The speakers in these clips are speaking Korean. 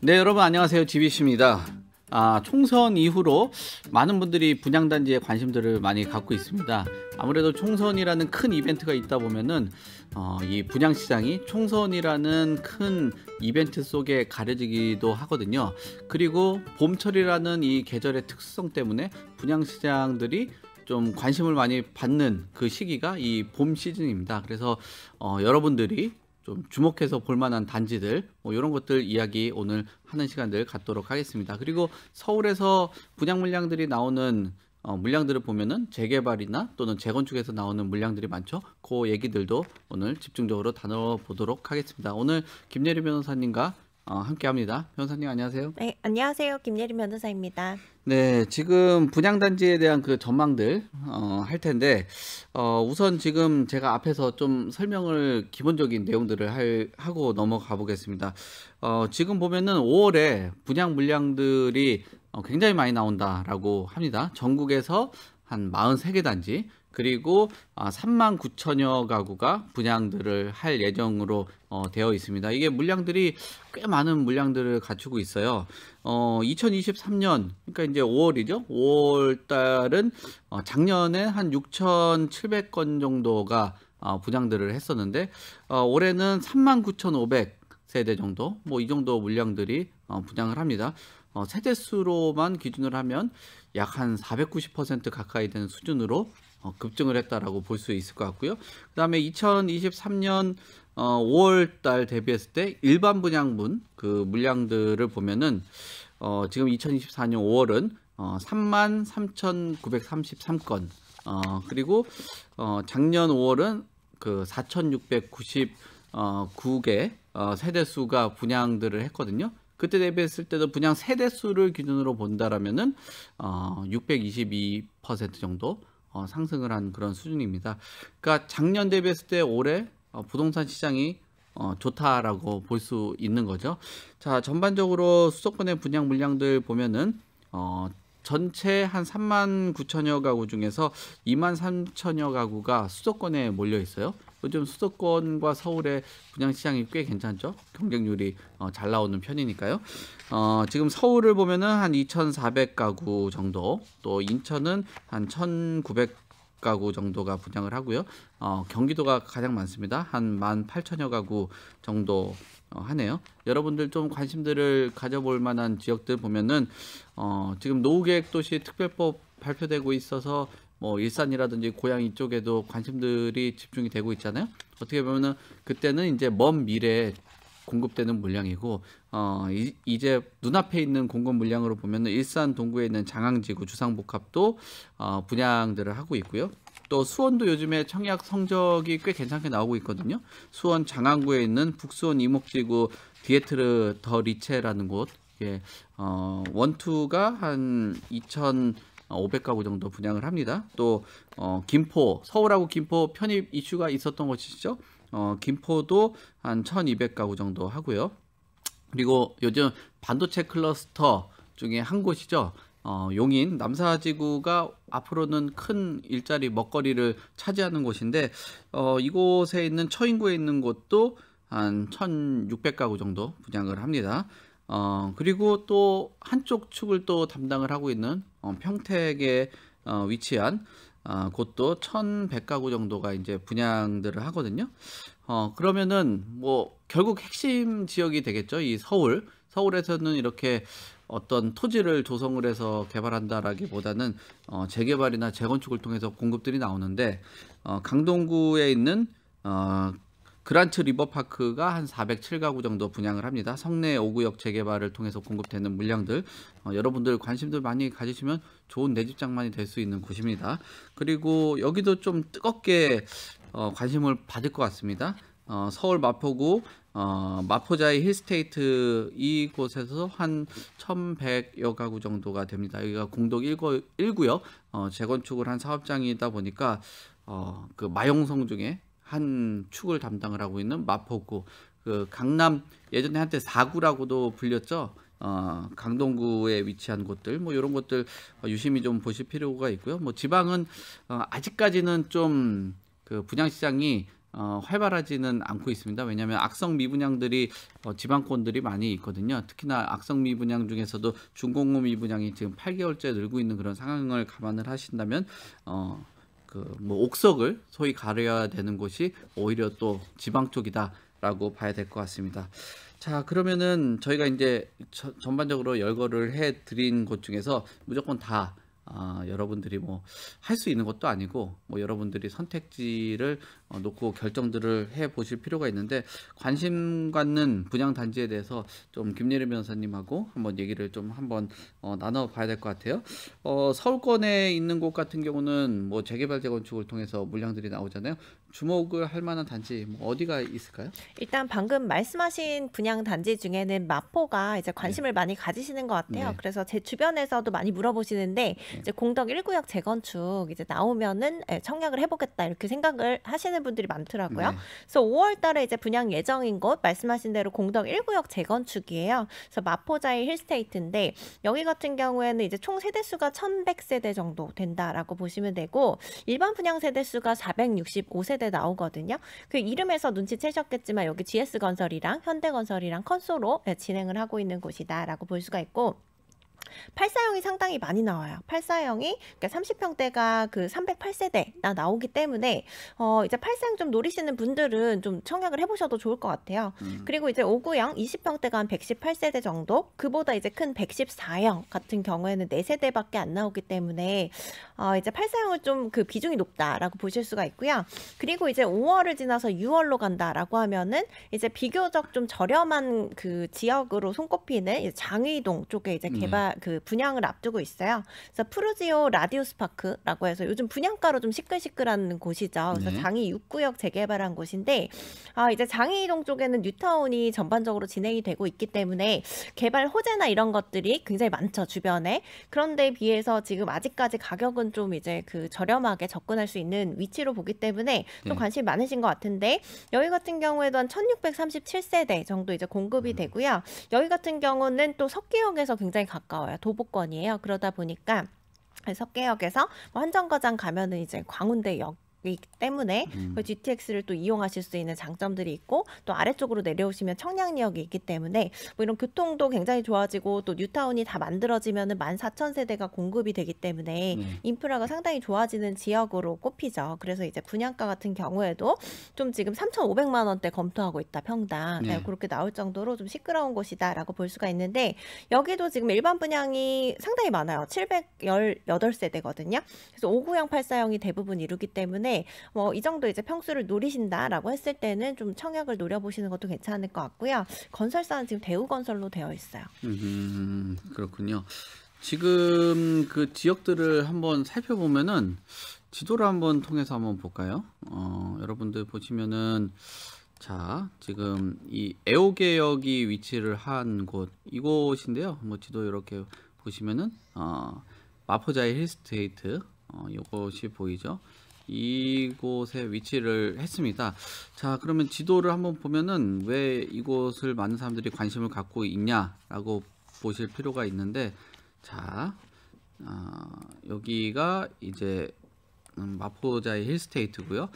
네, 여러분 안녕하세요. 지비씨입니다. 아, 총선 이후로 많은 분들이 분양단지에 관심들을 많이 갖고 있습니다. 아무래도 총선이라는 큰 이벤트가 있다 보면은 어, 이 분양시장이 총선이라는 큰 이벤트 속에 가려지기도 하거든요. 그리고 봄철이라는 이 계절의 특수성 때문에 분양시장들이 좀 관심을 많이 받는 그 시기가 이 봄 시즌입니다. 그래서 어, 여러분들이 좀 주목해서 볼만한 단지들 뭐 이런 것들 이야기 오늘 하는 시간들 갖도록 하겠습니다. 그리고 서울에서 분양 물량들이 나오는 어, 물량들을 보면은 재개발이나 또는 재건축에서 나오는 물량들이 많죠. 그 얘기들도 오늘 집중적으로 다뤄보도록 하겠습니다. 오늘 김예리 변호사님과 어, 함께합니다. 변호사님 안녕하세요. 네, 안녕하세요. 김예림 변호사입니다. 네, 지금 분양단지에 대한 그 전망들 어, 할 텐데 어, 우선 지금 제가 앞에서 좀 설명을 기본적인 내용들을 할, 하고 넘어가 보겠습니다. 어, 지금 보면은 5월에 분양 물량들이 어, 굉장히 많이 나온다라고 합니다. 전국에서 한 43개 단지 그리고 3만 아, 9천여 가구가 분양들을 할 예정으로 어, 되어 있습니다. 이게 물량들이 꽤 많은 물량들을 갖추고 있어요. 어, 2023년 그러니까 이제 5월이죠. 5월 달은 어, 작년에 한 6,700건 정도가 어, 분양들을 했었는데 올해는 39,500 세대 정도 뭐 이 정도 물량들이 분양을 합니다. 세대 수로만 기준을 하면 약 한 490% 가까이 되는 수준으로 어, 급증을 했다라고 볼 수 있을 것 같고요. 그다음에 2023년 5월 어, 달 대비했을 때 일반 분양분 그 물량들을 보면은 어, 지금 2024년 5월은 어, 3 3,933건 어, 그리고 어, 작년 5월은 그 4,699개 어, 세대수가 분양들을 했거든요. 그때 대비했을 때도 분양 세대수를 기준으로 본다라면은 어, 622% 정도 어, 상승을 한 그런 수준입니다. 그러니까 작년 대비했을 때 올해 어, 부동산 시장이 어, 좋다라고 볼 수 있는 거죠. 자 전반적으로 수도권의 분양 물량들 보면은 어, 전체 한 3만 9천여 가구 중에서 2만 3천여 가구가 수도권에 몰려 있어요. 요즘 수도권과 서울의 분양시장이 꽤 괜찮죠. 경쟁률이 어, 잘 나오는 편이니까요. 어, 지금 서울을 보면은 한 2,400가구 정도, 또 인천은 한 1,900 가구 정도가 분양을 하고요. 어, 경기도가 가장 많습니다. 한 18,000여 가구 정도 어, 하네요. 여러분들 좀 관심들을 가져볼 만한 지역들 보면은 어, 지금 노후계획도시 특별법 발표되고 있어서 뭐 일산이라든지 고향 이쪽에도 관심들이 집중이 되고 있잖아요. 어떻게 보면은 그때는 이제 먼 미래에 공급되는 물량이고 어 이, 제 눈앞에 있는 공급 물량으로 보면은 일산 동구에 있는 장항지구 주상복합도 어 분양들을 하고 있고요. 또 수원도 요즘에 청약 성적이 꽤 괜찮게 나오고 있거든요. 수원 장항구에 있는 북수원 이목지구 디에트르 더 리체라는 곳 예, 어, 원투가 한 2000, 500가구 어, 정도 분양을 합니다. 또 어, 김포, 서울하고 김포 편입 이슈가 있었던 것이죠. 어, 김포도 한 1200가구 정도 하고요. 그리고 요즘 반도체 클러스터 중에 한 곳이죠. 어, 용인 남사지구가 앞으로는 큰 일자리 먹거리를 차지하는 곳인데 어, 이곳에 있는 처인구에 있는 곳도 한 1,600가구 정도 분양을 합니다. 어, 그리고 또 한쪽 축을 또 담당을 하고 있는 어, 평택에 어, 위치한 어, 곳도 1,100가구 정도가 이제 분양들을 하거든요. 어, 그러면은 뭐 결국 핵심 지역이 되겠죠. 이 서울. 서울에서는 이렇게 어떤 토지를 조성을 해서 개발한다라기보다는 어, 재개발이나 재건축을 통해서 공급들이 나오는데 어, 강동구에 있는 어, 그란츠 리버파크가 한 407가구 정도 분양을 합니다. 성내 5구역 재개발을 통해서 공급되는 물량들 어, 여러분들 관심들 많이 가지시면 좋은 내집 장만이 될 수 있는 곳입니다. 그리고 여기도 좀 뜨겁게 어, 관심을 받을 것 같습니다. 어, 서울 마포구 어, 마포자이 힐스테이트 이곳에서 한 1,100여 가구 정도가 됩니다. 여기가 공덕 1구, 1구역 어, 재건축을 한 사업장이다 보니까 어, 그 마용성 중에 한 축을 담당을 하고 있는 마포구 그 강남 예전에 한때 사구라고도 불렸죠. 어, 강동구에 위치한 곳들 뭐 이런 것들 유심히 좀 보실 필요가 있고요. 뭐 지방은 어, 아직까지는 좀 그 분양시장이 어, 활발하지는 않고 있습니다. 왜냐하면 악성 미분양들이 어, 지방권들이 많이 있거든요. 특히나 악성 미분양 중에서도 중공업 미분양이 지금 8개월째 늘고 있는 그런 상황을 감안을 하신다면 어, 그뭐 옥석을 소위 가려야 되는 곳이 오히려 또 지방 쪽이다라고 봐야 될 것 같습니다. 자 그러면은 저희가 이제 저, 전반적으로 열거를 해 드린 곳 중에서 무조건 다 아, 여러분들이 뭐 할 수 있는 것도 아니고 뭐 여러분들이 선택지를 어, 놓고 결정들을 해 보실 필요가 있는데 관심 갖는 분양 단지에 대해서 좀 김예림 변호사님하고 한번 얘기를 좀 한번 어, 나눠 봐야 될 것 같아요. 어, 서울권에 있는 곳 같은 경우는 뭐 재개발 재건축을 통해서 물량들이 나오잖아요. 주목을 할 만한 단지 뭐 어디가 있을까요? 일단 방금 말씀하신 분양 단지 중에는 마포가 이제 관심을 네. 많이 가지시는 것 같아요. 네. 그래서 제 주변에서도 많이 물어보시는데 네. 이제 공덕 1구역 재건축 이제 나오면은 예, 청약을 해보겠다 이렇게 생각을 하시는 분들이 많더라고요. 네. 그래서 5월달에 이제 분양 예정인 곳 말씀하신 대로 공덕 1구역 재건축이에요. 그래서 마포자의 힐스테이트인데 여기 같은 경우에는 이제 총 세대 수가 1,100세대 정도 된다라고 보시면 되고 일반 분양 세대 수가 465세대 때 나오거든요. 그 이름에서 눈치채셨겠지만 여기 GS건설이랑 현대건설이랑 컨소로 네, 진행을 하고 있는 곳이다라고 볼 수가 있고 840이 상당히 많이 나와요. 840이 그러니까 30평대가 그 308세대나 나오기 때문에 어 이제 840좀 노리시는 분들은 좀 청약을 해보셔도 좋을 것 같아요. 음. 그리고 이제 590 20평대가 한 118세대 정도 그보다 이제 큰 114형 같은 경우에는 4세대밖에 안 나오기 때문에 어, 이제 팔사용은 좀그 비중이 높다라고 보실 수가 있고요. 그리고 이제 5월을 지나서 6월로 간다라고 하면은 이제 비교적 좀 저렴한 그 지역으로 손꼽히는 장위동 쪽에 이제 음. 개발 음. 그 분양을 앞두고 있어요. 그래서 푸르지오 라디오스 파크라고 해서 요즘 분양가로 좀 시끌시끌한 곳이죠. 그래서 네. 장위 6구역 재개발한 곳인데 아, 이제 장위동 쪽에는 뉴타운이 전반적으로 진행이 되고 있기 때문에 개발 호재나 이런 것들이 굉장히 많죠 주변에. 그런데 비해서 지금 아직까지 가격은 쪽은 좀 이제 그 저렴하게 접근할 수 있는 위치로 보기 때문에 좀 네. 관심이 많으신 것 같은데 여기 같은 경우에도 한 1637세대 정도 이제 공급이 음. 되고요. 여기 같은 경우는 또 석계역에서 굉장히 가까워요. 도보권이에요. 그러다 보니까 석계역에서 뭐 한정거장 가면은 이제 광운대역 있기 때문에 음. 그 GTX를 또 이용하실 수 있는 장점들이 있고 또 아래쪽으로 내려오시면 청량리역이 있기 때문에 뭐 이런 교통도 굉장히 좋아지고 또 뉴타운이 다 만들어지면은 14,000세대가 공급이 되기 때문에 음. 인프라가 상당히 좋아지는 지역으로 꼽히죠. 그래서 이제 분양가 같은 경우에도 좀 지금 3,500만 원대 검토하고 있다 평당 네. 네. 그렇게 나올 정도로 좀 시끄러운 곳이다라고 볼 수가 있는데 여기도 지금 일반 분양이 상당히 많아요. 718세대거든요. 그래서 5구형 8사형이 대부분 이루기 때문에 뭐이 정도 이제 평수를 노리신다라고 했을 때는 좀 청약을 노려보시는 것도 괜찮을 것 같고요. 건설사는 지금 대우건설로 되어 있어요. 음, 그렇군요. 지금 그 지역들을 한번 살펴보면은 지도를 한번 통해서 한번 볼까요? 어, 여러분들 보시면은 자 지금 이 애오개역이 위치를 한곳 이곳인데요. 뭐 지도 이렇게 보시면은 어, 마포자이 힐스테이트 어, 이것이 보이죠. 이곳에 위치를 했습니다. 자, 그러면 지도를 한번 보면은 왜 이곳을 많은 사람들이 관심을 갖고 있냐라고 보실 필요가 있는데, 자, 어, 여기가 이제 음, 마포자의 힐스테이트고요.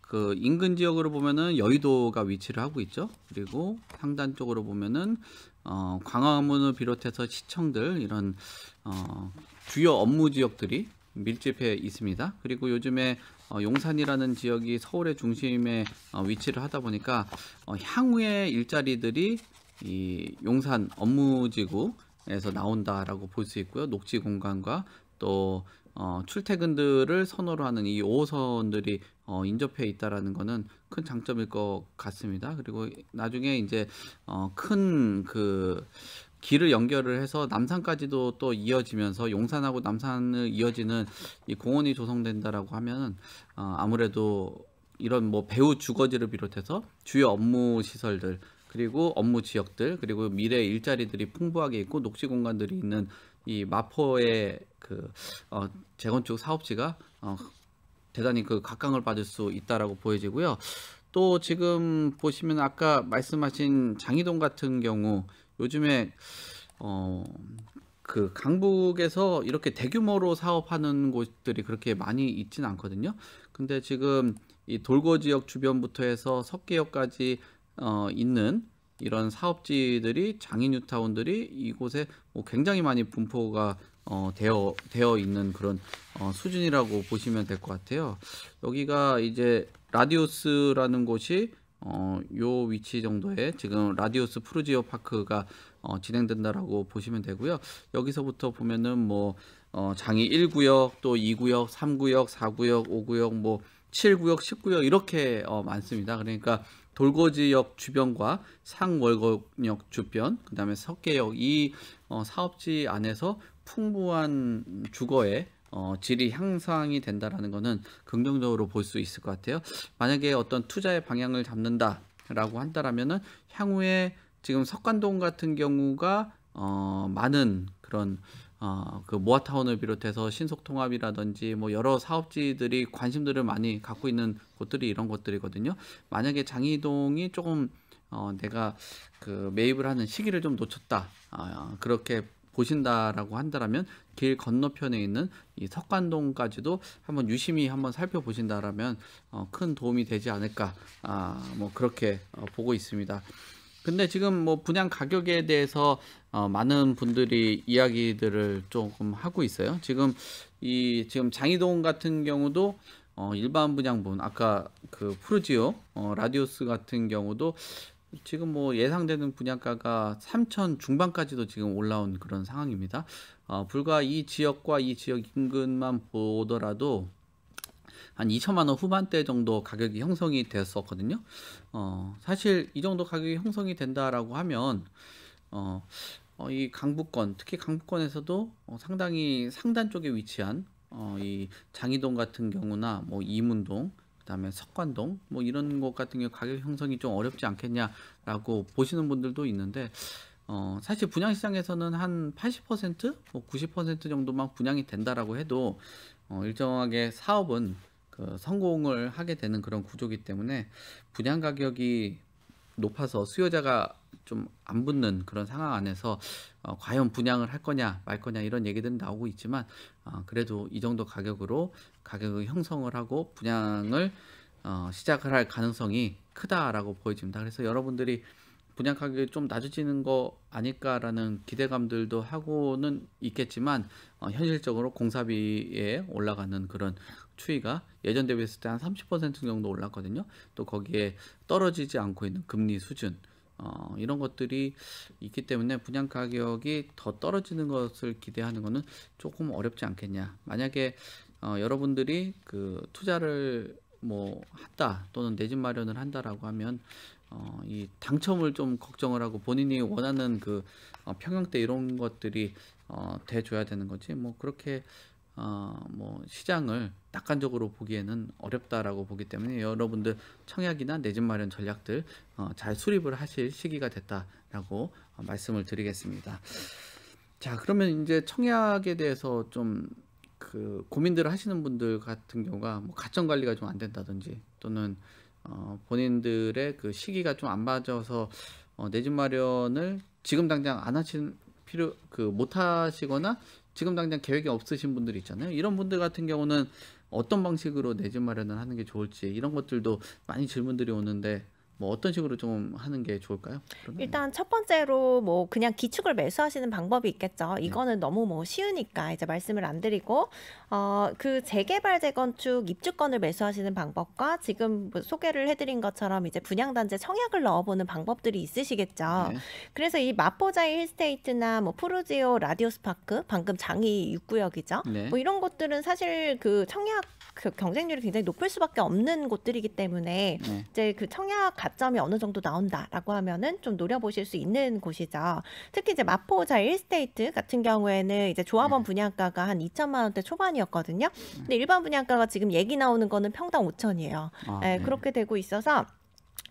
그 인근 지역으로 보면은 여의도가 위치를 하고 있죠. 그리고 상단 쪽으로 보면은 어, 광화문을 비롯해서 시청들 이런 어, 주요 업무 지역들이 밀집해 있습니다. 그리고 요즘에 어, 용산이라는 지역이 서울의 중심에 어, 위치를 하다 보니까 어, 향후의 일자리들이 이 용산 업무지구에서 나온다라고 볼 수 있고요. 녹지 공간과 또 어, 출퇴근들을 선호로 하는 이 5호선들이 어, 인접해 있다라는 거는 큰 장점일 것 같습니다. 그리고 나중에 이제 어, 큰 그 길을 연결을 해서 남산까지도 또 이어지면서 용산하고 남산을 이어지는 이 공원이 조성된다라고 하면은 어, 아무래도 이런 뭐 배우 주거지를 비롯해서 주요 업무 시설들 그리고 업무 지역들 그리고 미래 일자리들이 풍부하게 있고 녹지 공간들이 있는 이 마포의 그 어, 재건축 사업지가 어, 대단히 그 각광을 받을 수 있다라고 보여지고요. 또 지금 보시면 아까 말씀하신 장이동 같은 경우 요즘에 어, 그 강북에서 이렇게 대규모로 사업하는 곳들이 그렇게 많이 있지 않거든요. 근데 지금 이 돌고 지역 주변부터 해서 석계역까지 어, 있는 이런 사업지들이 장인 뉴타운들이 이곳에 뭐 굉장히 많이 분포가 어, 되어, 되어 있는 그런 어, 수준이라고 보시면 될 것 같아요. 여기가 이제 라디오스라는 곳이 어, 요 위치 정도에 지금 라디오스 프루지오 파크가 어, 진행된다라고 보시면 되고요. 여기서부터 보면은 뭐 어, 장이 1구역, 또 2구역, 3구역, 4구역, 5구역, 뭐 7구역, 19구역 이렇게 어, 많습니다. 그러니까 돌고지역 주변과 상월곡역 주변, 그 다음에 석계역 이 어, 사업지 안에서 풍부한 주거의 어, 질이 향상이 된다라는 것은 긍정적으로 볼 수 있을 것 같아요. 만약에 어떤 투자의 방향을 잡는다라고 한다라면은 향후에 지금 석관동 같은 경우가 어, 많은 그런 어, 그 모아타운을 비롯해서 신속통합이라든지 뭐 여러 사업지들이 관심들을 많이 갖고 있는 곳들이 이런 것들이거든요. 만약에 장희동이 조금 어, 내가 그 매입을 하는 시기를 좀 놓쳤다. 아, 그렇게 보신다라고 한다면길 건너편에 있는 이 석관동까지도 한번 유심히 한번 살펴보신다라면 어, 큰 도움이 되지 않을까 아, 뭐 그렇게 어, 보고 있습니다. 근데 지금 뭐 분양 가격에 대해서 어, 많은 분들이 이야기들을 조금 하고 있어요. 지금 이 지금 장희동 같은 경우도 어, 일반 분양분 아까 그 푸르지오 어, 라디오스 같은 경우도 지금 뭐 예상되는 분양가가 3천 중반까지도 지금 올라온 그런 상황입니다. 어, 불과 이 지역과 이 지역 인근만 보더라도 한 2천만 원 후반대 정도 가격이 형성이 됐었거든요. 어, 사실 이 정도 가격이 형성이 된다라고 하면 어, 어이 강북권, 특히 강북권에서도 어, 상당히 상단 쪽에 위치한 어, 이장희동 같은 경우나 뭐 이문동 그다음에 석관동 뭐 이런 것 같은 경우 가격 형성이 좀 어렵지 않겠냐라고 보시는 분들도 있는데 어, 사실 분양 시장에서는 한 80%, 뭐 90% 정도만 분양이 된다라고 해도 어, 일정하게 사업은 그 성공을 하게 되는 그런 구조기 때문에 분양 가격이 높아서 수요자가 좀 안 붙는 그런 상황 안에서 어, 과연 분양을 할 거냐 말 거냐 이런 얘기들은 나오고 있지만 어, 그래도 이 정도 가격으로 가격을 형성을 하고 분양을 어, 시작을 할 가능성이 크다라고 보여집니다. 그래서 여러분들이 분양 가격이 좀 낮아지는 거 아닐까라는 기대감들도 하고는 있겠지만 어, 현실적으로 공사비에 올라가는 그런 추이가 예전 대비했을 때 한 30% 정도 올랐거든요. 또 거기에 떨어지지 않고 있는 금리 수준 어, 이런 것들이 있기 때문에 분양 가격이 더 떨어지는 것을 기대하는 것은 조금 어렵지 않겠냐. 만약에 어, 여러분들이 그 투자를 뭐 한다 또는 내 집 마련을 한다라고 하면 어, 이 당첨을 좀 걱정을 하고 본인이 원하는 그 어, 평형때 이런 것들이 어, 돼줘야 되는 거지 뭐 그렇게 어, 뭐 시장을 낙관적으로 보기에는 어렵다라고 보기 때문에 여러분들 청약이나 내집 마련 전략들 어, 잘 수립을 하실 시기가 됐다라고 어, 말씀을 드리겠습니다. 자 그러면 이제 청약에 대해서 좀 그 고민들을 하시는 분들 같은 경우가 뭐 가점 관리가 좀 안 된다든지 또는 어, 본인들의 그 시기가 좀 안 맞아서 어, 내집 마련을 지금 당장 안 하신 필요 그 못 하시거나 지금 당장 계획이 없으신 분들 있잖아요. 이런 분들 같은 경우는 어떤 방식으로 내집 마련을 하는 게 좋을지 이런 것들도 많이 질문들이 오는데 뭐 어떤 식으로 좀 하는 게 좋을까요? 그러면? 일단 첫 번째로 뭐 그냥 기축을 매수하시는 방법이 있겠죠. 네. 이거는 네. 너무 뭐 쉬우니까 이제 말씀을 안 드리고 어 그 재개발 재건축 입주권을 매수하시는 방법과 지금 뭐 소개를 해드린 것처럼 이제 분양단지 청약을 넣어보는 방법들이 있으시겠죠. 네. 그래서 이마포자 힐스테이트나 뭐 푸르지오 라디오스파크 방금 장이 6구역이죠. 네. 뭐 이런 것들은 사실 그 청약 그 경쟁률이 굉장히 높을 수밖에 없는 곳들이기 때문에 네. 이제 그 청약 가점이 어느 정도 나온다라고 하면은 좀 노려보실 수 있는 곳이죠. 특히 이제 마포 자일스테이트 같은 경우에는 이제 조합원 네. 분양가가 한 2천만 원대 초반이었거든요. 네. 근데 일반 분양가가 지금 얘기 나오는 거는 평당 5천이에요. 아, 예, 네, 그렇게 되고 있어서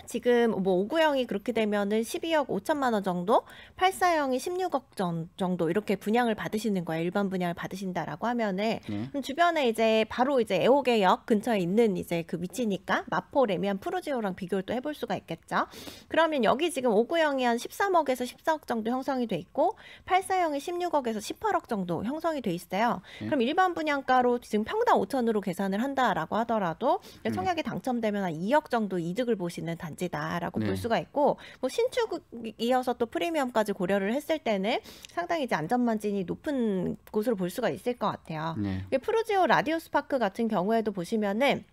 지금 뭐5 9형이 그렇게 되면은 12억 5천만 원 정도, 8 4형이 16억 정도 이렇게 분양을 받으시는 거예요. 일반 분양을 받으신다라고 하면은 네. 주변에 이제 바로 이제 애호개역 근처에 있는 이제 그 위치니까 마포 레미안 프로지오랑 비교를 또 해볼 수가 있겠죠. 그러면 여기 지금 5 9형이한 13억에서 14억 정도 형성이 돼 있고 8 4형이 16억에서 18억 정도 형성이 돼 있어요. 네. 그럼 일반 분양가로 지금 평당 5천으로 계산을 한다라고 하더라도 음. 청약에 당첨되면 한 2억 정도 이득을 보시는 단지다라고 네. 볼 수가 있고 뭐 신축이어서 또 프리미엄까지 고려를 했을 때는 상당히 이제 안전만진이 높은 곳으로 볼 수가 있을 것 같아요. 네. 프로지오 라디오스 파크 같은 경우에도 보시면은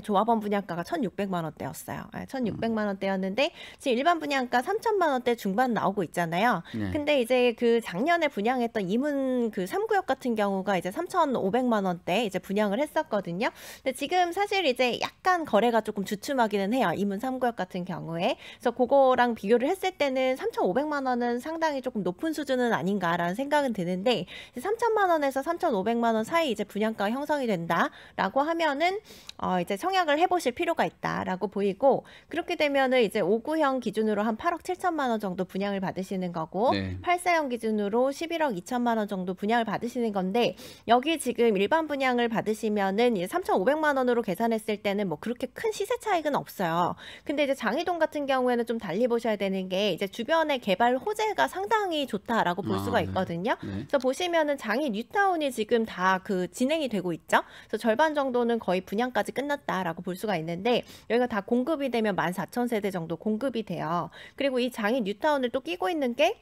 조합원 분양가가 1,600만 원대였어요. 1,600만 예, 음. 원대였는데 지금 일반 분양가 3,000만 원대 중반 나오고 있잖아요. 네. 근데 이제 그 작년에 분양했던 이문 그 3구역 같은 경우가 이제 3,500만 원대 이제 분양을 했었거든요. 근데 지금 사실 이제 약간 거래가 조금 주춤하기는 해요. 이문 3구역 같은 경우에. 그래서 그거랑 비교를 했을 때는 3,500만 원은 상당히 조금 높은 수준은 아닌가라는 생각은 드는데 3,000만 원에서 3,500만 원 사이 이제 분양가 형성이 된다라고 하면은 어 이제 청약을 해보실 필요가 있다라고 보이고 그렇게 되면은 이제 5구형 기준으로 한 8억 7천만 원 정도 분양을 받으시는 거고 네. 8사형 기준으로 11억 2천만 원 정도 분양을 받으시는 건데 여기 지금 일반 분양을 받으시면은 이제 3,500만 원으로 계산했을 때는 뭐 그렇게 큰 시세 차익은 없어요. 근데 이제 장희동 같은 경우에는 좀 달리 보셔야 되는 게 이제 주변의 개발 호재가 상당히 좋다라고 볼 아, 수가 네. 있거든요. 네. 네. 그래서 보시면은 장희 뉴타운이 지금 다 그 진행이 되고 있죠. 그래서 절반 정도는 거의 분양까지 끝났 끝났다라고 볼 수가 있는데 여기가 다 공급이 되면 14,000세대 정도 공급이 돼요. 그리고 이장인 뉴타운을 또 끼고 있는 게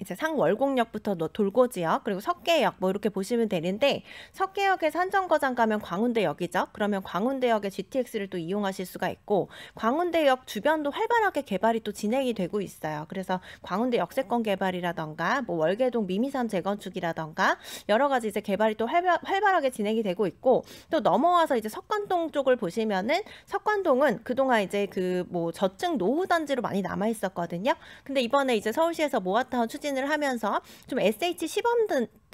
이제 상월곡역부터 돌고지역 그리고 석계역 뭐 이렇게 보시면 되는데 석계역에서 한정거장 가면 광운대역이죠. 그러면 광운대역의 GTX를 또 이용하실 수가 있고 광운대역 주변도 활발하게 개발이 또 진행이 되고 있어요. 그래서 광운대 역세권 개발이라던가 뭐 월계동 미미산 재건축이라던가 여러 가지 이제 개발이 또 활발, 활발하게 진행이 되고 있고 또 넘어와서 이제 석관동 쪽을 보시면은 석관동은 그동안 이제 그 뭐 저층 노후 단지로 많이 남아 있었거든요. 근데 이번에 이제 서울시에서 모아타운 추진 추진을 하면서 좀 SH 시범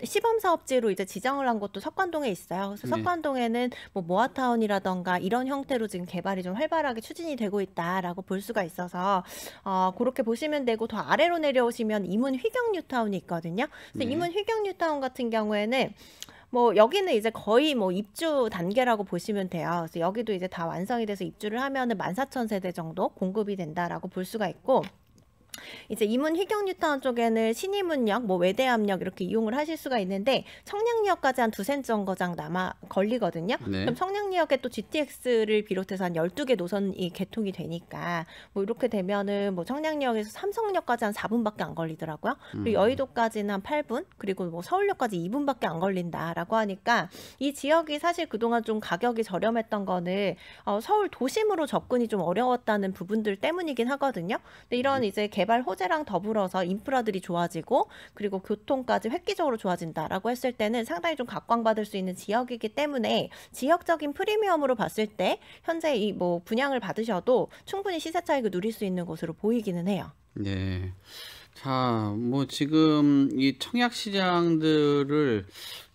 시범 사업지로 이제 지정을 한 곳도 석관동에 있어요. 그래서 네. 석관동에는 뭐 모아타운이라던가 이런 형태로 지금 개발이 좀 활발하게 추진이 되고 있다라고 볼 수가 있어서 어 그렇게 보시면 되고 더 아래로 내려오시면 이문 휘경뉴타운이 있거든요. 그래서 네. 이문 휘경뉴타운 같은 경우에는 뭐 여기는 이제 거의 뭐 입주 단계라고 보시면 돼요. 그래서 여기도 이제 다 완성이 돼서 입주를 하면은 14,000세대 정도 공급이 된다라고 볼 수가 있고 이제 이문 희경 뉴타운 쪽에는 신이문역, 뭐 외대암역 이렇게 이용을 하실 수가 있는데 청량리역까지 한 두세 정거장 남아 걸리거든요. 네. 그럼 청량리역에 또 GTX를 비롯해서 한 열두 개 노선이 개통이 되니까 뭐 이렇게 되면은 뭐 청량리역에서 삼성역까지 한 사분밖에안 걸리더라고요. 그리고 음. 여의도까지는 한 팔분 그리고 뭐 서울역까지 이분밖에안 걸린다라고 하니까 이 지역이 사실 그동안 좀 가격이 저렴했던 거는 어, 서울 도심으로 접근이 좀 어려웠다는 부분들 때문이긴 하거든요. 근데 이런 음. 이제 개 개발 호재랑 더불어서 인프라들이 좋아지고 그리고 교통까지 획기적으로 좋아진다라고 했을 때는 상당히 좀 각광받을 수 있는 지역이기 때문에 지역적인 프리미엄으로 봤을 때 현재 이 뭐 분양을 받으셔도 충분히 시세 차익을 누릴 수 있는 것으로 보이기는 해요. 네. 자, 뭐 지금 이 청약 시장들을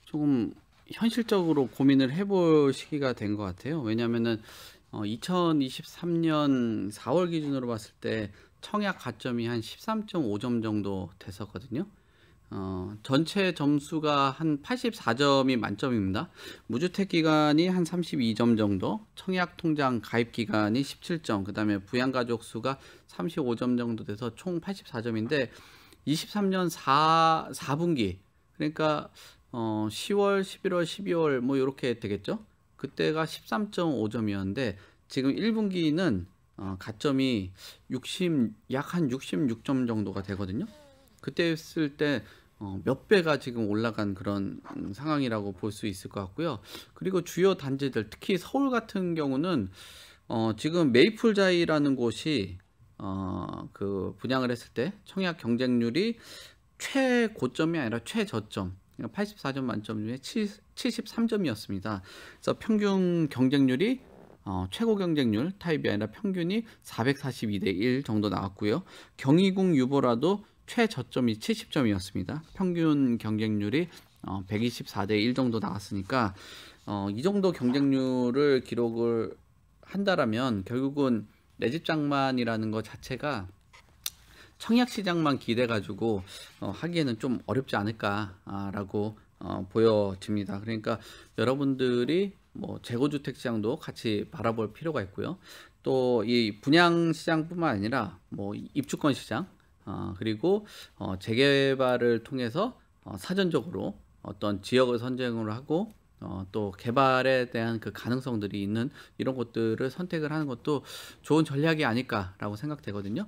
조금 현실적으로 고민을 해볼 시기가 된 것 같아요. 왜냐하면은 어, 2023년 4월 기준으로 봤을 때 청약 가점이 한 13.5점 정도 됐었거든요. 어, 전체 점수가 한 84점이 만점입니다. 무주택 기간이 한 32점 정도, 청약 통장 가입 기간이 17점, 그 다음에 부양 가족 수가 35점 정도 돼서 총 84점인데 23년 4, 4분기 그러니까 어, 10월, 11월, 12월 뭐 이렇게 되겠죠? 그때가 13.5점이었는데 지금 1분기는 어, 가점이 60약한 66점 정도가 되거든요. 그때 쓸때몇 어, 배가 지금 올라간 그런 상황이라고 볼 수 있을 것 같고요. 그리고 주요 단지들 특히 서울 같은 경우는 어, 지금 메이플자이라는 곳이 어, 그 분양을 했을 때 청약 경쟁률이 최고점이 아니라 최저점 84점 그러니까 만점 중에 7, 73점이었습니다. 그래서 평균 경쟁률이 어, 최고 경쟁률 타입이 아니라 평균이 442 대 1 정도 나왔고요. 경희궁 유보라도 최저점이 70점이었습니다. 평균 경쟁률이 어, 124 대 1 정도 나왔으니까 어, 이 정도 경쟁률을 기록을 한다라면 결국은 내집장만이라는 것 자체가 청약 시장만 기대 가지고 어, 하기에는 좀 어렵지 않을까라고 어, 보여집니다. 그러니까 여러분들이 뭐 재고주택 시장도 같이 바라볼 필요가 있고요. 또 이 분양 시장뿐만 아니라 뭐 입주권 시장 어, 그리고 어, 재개발을 통해서 어, 사전적으로 어떤 지역을 선정을 하고 어, 또 개발에 대한 그 가능성들이 있는 이런 것들을 선택을 하는 것도 좋은 전략이 아닐까라고 생각되거든요.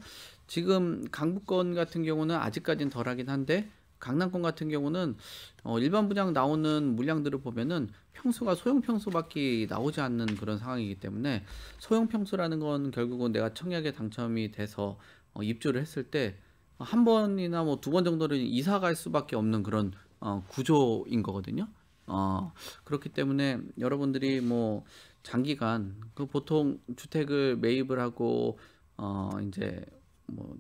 지금 강북권 같은 경우는 아직까지는 덜하긴 한데 강남권 같은 경우는 어, 일반 분양 나오는 물량들을 보면은 평수가 소형 평수밖에 나오지 않는 그런 상황이기 때문에 소형 평수라는 건 결국은 내가 청약에 당첨이 돼서 어, 입주를 했을 때 한 번이나 뭐 두 번 정도는 이사 갈 수밖에 없는 그런 어, 구조인 거거든요. 어, 그렇기 때문에 여러분들이 뭐 장기간 그 보통 주택을 매입을 하고 어 이제 뭐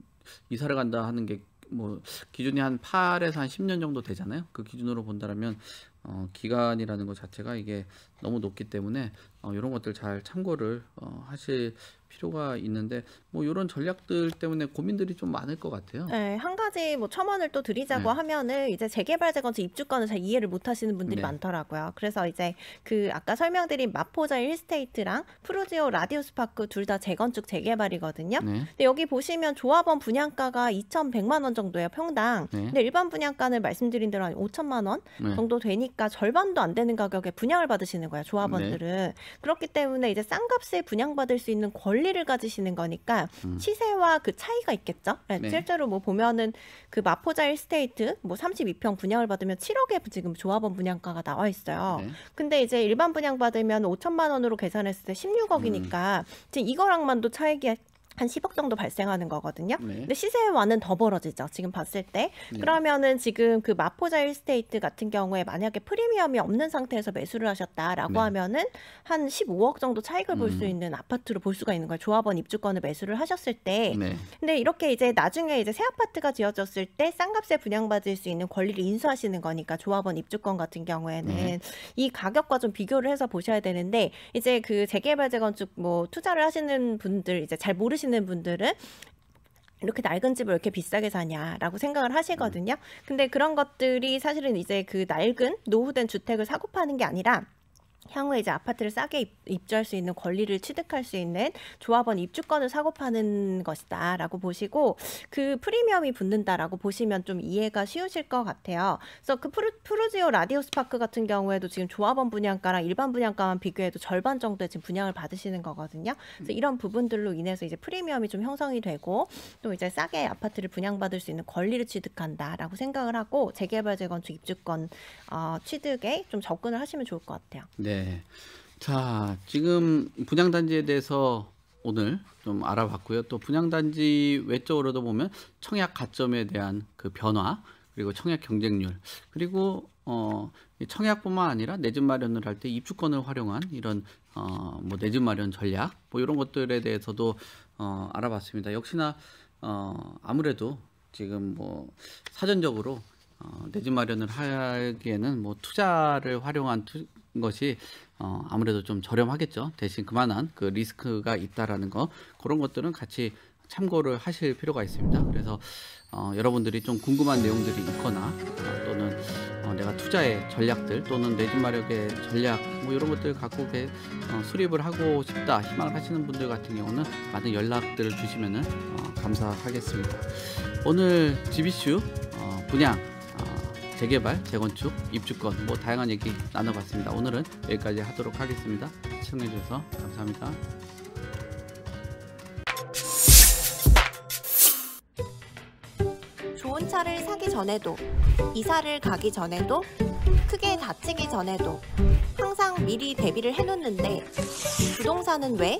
이사를 간다 하는 게뭐 기준이 한 8에서 한 10년 정도 되잖아요. 그 기준으로 본다면 어, 기간이라는 것 자체가 이게 너무 높기 때문에 어, 이런 것들 잘 참고를 어, 하실 필요가 있는데 뭐 이런 전략들 때문에 고민들이 좀 많을 것 같아요. 네, 한 가지 뭐 첨언을 또 드리자고 네. 하면은 이제 재개발 재건축 입주권을 잘 이해를 못하시는 분들이 네. 많더라고요. 그래서 이제 그 아까 설명드린 마포자일 힐스테이트랑 프로지오 라디오스파크둘 다 재건축 재개발이거든요. 네. 근데 여기 보시면 조합원 분양가가 2,100만 원 정도예요 평당. 네. 근데 일반 분양가는 말씀드린 대로 한 5천만 원 네. 정도 되니까 절반도 안 되는 가격에 분양을 받으시는 거예요 조합원들은. 네. 그렇기 때문에 이제 싼 값에 분양받을 수 있는 권리를 가지시는 거니까. 음. 시세와 그 차이가 있겠죠. 네, 네. 실제로 뭐 보면은 그 마포자 일스테이트 뭐 32평 분양을 받으면 7억에 지금 조합원 분양가가 나와 있어요. 네. 근데 이제 일반 분양 받으면 5천만 원으로 계산했을 때 16억이니까 음. 지금 이거랑만도 차이가 한 10억 정도 발생하는 거거든요. 네. 근데 시세와는 더 벌어지죠. 지금 봤을 때. 네. 그러면은 지금 그 마포자 일스테이트 같은 경우에 만약에 프리미엄이 없는 상태에서 매수를 하셨다라고 네. 하면은 한 15억 정도 차익을 음. 볼수 있는 아파트로 볼 수가 있는 거예요. 조합원 입주권을 매수를 하셨을 때. 네. 근데 이렇게 이제 나중에 이제 새 아파트가 지어졌을 때 싼값에 분양받을 수 있는 권리를 인수하시는 거니까 조합원 입주권 같은 경우에는 네. 이 가격과 좀 비교를 해서 보셔야 되는데 이제 그 재개발 재건축 뭐 투자를 하시는 분들 이제 잘 모르시는 있는 분들은 이렇게 낡은 집을 이렇게 비싸게 사냐라고 생각을 하시거든요. 근데 그런 것들이 사실은 이제 그 낡은 노후된 주택을 사고 파는 게 아니라 향후에 이제 아파트를 싸게 입, 주할수 있는 권리를 취득할 수 있는 조합원 입주권을 사고 파는 것이다라고 보시고 그 프리미엄이 붙는다라고 보시면 좀 이해가 쉬우실 것 같아요. 그래서 그 프로, 지오 라디오스 파크 같은 경우에도 지금 조합원 분양가랑 일반 분양가만 비교해도 절반 정도의 지금 분양을 받으시는 거거든요. 그래서 이런 부분들로 인해서 이제 프리미엄이 좀 형성이 되고 또 이제 싸게 아파트를 분양받을 수 있는 권리를 취득한다라고 생각을 하고 재개발 재건축 입주권 어, 취득에 좀 접근을 하시면 좋을 것 같아요. 네. 자, 지금 분양단지에 대해서 오늘 좀 알아봤고요. 또 분양단지 외적으로도 보면 청약 가점에 대한 그 변화, 그리고 청약 경쟁률, 그리고 어, 청약뿐만 아니라 내집 마련을 할 때 입주권을 활용한 이런 어, 뭐내집 마련 전략, 뭐 이런 것들에 대해서도 어, 알아봤습니다. 역시나 어, 아무래도 지금 뭐 사전적으로 어, 내집 마련을 하기에는 뭐 투자를 활용한 투, 것이 어, 아무래도 좀 저렴하겠죠. 대신 그만한 그 리스크가 있다라는 거 그런 것들은 같이 참고를 하실 필요가 있습니다. 그래서 어, 여러분들이 좀 궁금한 내용들이 있거나 어, 또는 어, 내가 투자의 전략들 또는 내집 마련의 전략 뭐 이런 것들 갖고 게, 어, 수립을 하고 싶다 희망을 하시는 분들 같은 경우는 많은 연락들을 주시면 어, 감사하겠습니다. 오늘 지비슈 어, 분양 재개발, 재건축, 입주권 뭐 다양한 얘기 나눠봤습니다. 오늘은 여기까지 하도록 하겠습니다. 시청해주셔서 감사합니다. 좋은 차를 사기 전에도, 이사를 가기 전에도, 크게 다치기 전에도 항상 미리 대비를 해놓는데 부동산은 왜?